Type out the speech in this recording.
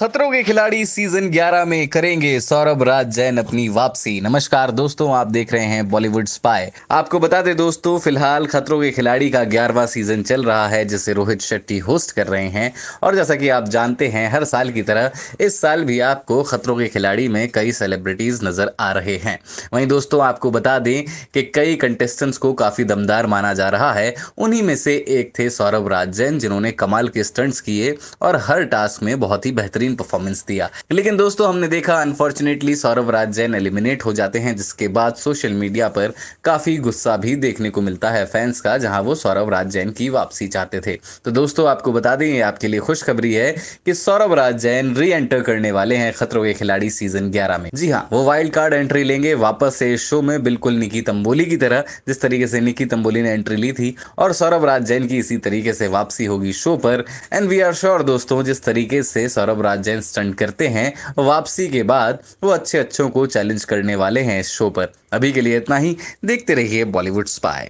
खतरों के खिलाड़ी सीजन 11 में करेंगे सौरभ राज जैन अपनी वापसी नमस्कार दोस्तों आप देख रहे हैं बॉलीवुड स्पाई आपको बता दें दोस्तों फिलहाल खतरों के खिलाड़ी का ग्यारहवा सीजन चल रहा है जिसे रोहित शेट्टी होस्ट कर रहे हैं और जैसा कि आप जानते हैं हर साल की तरह इस साल भी आपको खतरों के खिलाड़ी में कई सेलिब्रिटीज नजर आ रहे हैं वहीं दोस्तों आपको बता दें कि कई कंटेस्टेंट्स को काफी दमदार माना जा रहा है उन्हीं में से एक थे सौरभ राज जैन जिन्होंने कमाल के स्टंट्स किए और हर टास्क में बहुत ही बेहतरीन बेहतरीन परफॉर्मेंस दिया लेकिन दोस्तों हमने देखा अनफॉर्चुनेटली सौरभ राज जैन एलिमिनेट हो जाते हैं जिसके बाद सोशल मीडिया पर काफी गुस्सा भी देखने को मिलता है फैंस का जहां वो सौरभ राज जैन की वापसी चाहते थे तो दोस्तों आपको बता दें आपके लिए खुशखबरी है कि सौरभ राज जैन री एंटर करने वाले हैं खतरों के खिलाड़ी सीजन ग्यारह में जी हाँ वो वाइल्ड कार्ड एंट्री लेंगे वापस से शो में बिल्कुल निकी तंबोली की तरह जिस तरीके से निकी तंबोली ने एंट्री ली थी और सौरभ राज जैन की इसी तरीके से वापसी होगी शो पर एंड वी आर श्योर दोस्तों जिस तरीके से सौरभ राज जेन स्टंट करते हैं वापसी के बाद वो अच्छे अच्छों को चैलेंज करने वाले हैं इस शो पर अभी के लिए इतना ही देखते रहिए बॉलीवुड स्पाई